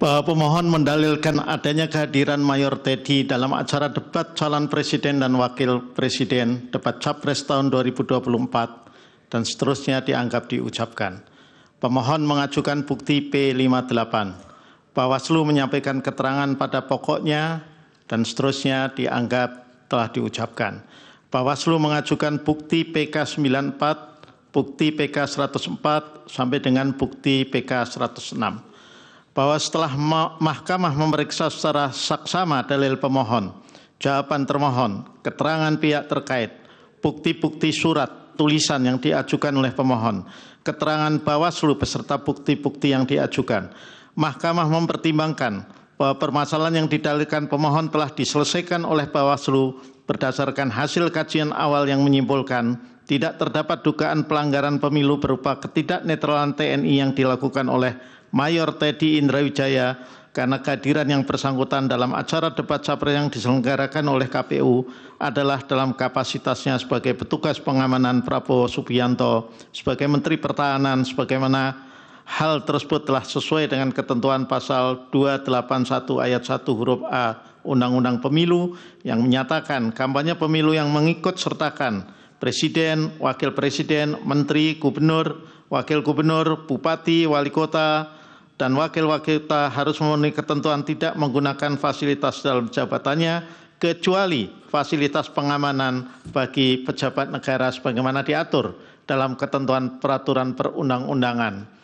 pemohon mendalilkan adanya kehadiran Mayor Teddy dalam acara debat calon presiden dan wakil presiden, debat capres tahun 2024, dan seterusnya dianggap diucapkan. Pemohon mengajukan bukti P58. Bawaslu menyampaikan keterangan pada pokoknya dan seterusnya dianggap telah diucapkan. Bawaslu mengajukan bukti PK 94, bukti PK 104 sampai dengan bukti PK 106 bahwa setelah mahkamah memeriksa secara saksama dalil pemohon, jawaban termohon, keterangan pihak terkait, bukti-bukti surat, tulisan yang diajukan oleh pemohon, keterangan bawaslu beserta bukti-bukti yang diajukan, mahkamah mempertimbangkan bahwa permasalahan yang didalilkan pemohon telah diselesaikan oleh bawaslu berdasarkan hasil kajian awal yang menyimpulkan tidak terdapat dugaan pelanggaran pemilu berupa ketidaknetralan TNI yang dilakukan oleh Mayor Teddy Indrawijaya karena kehadiran yang bersangkutan dalam acara debat capres yang diselenggarakan oleh KPU adalah dalam kapasitasnya sebagai petugas pengamanan Prabowo Subianto sebagai Menteri Pertahanan sebagaimana hal tersebut telah sesuai dengan ketentuan pasal 281 ayat 1 huruf A Undang-Undang Pemilu yang menyatakan kampanye pemilu yang mengikut sertakan presiden, wakil presiden, menteri, gubernur, wakil gubernur, bupati, wali kota, dan wakil-wakil kota harus memenuhi ketentuan tidak menggunakan fasilitas dalam jabatannya kecuali fasilitas pengamanan bagi pejabat negara sebagaimana diatur dalam ketentuan peraturan perundang-undangan.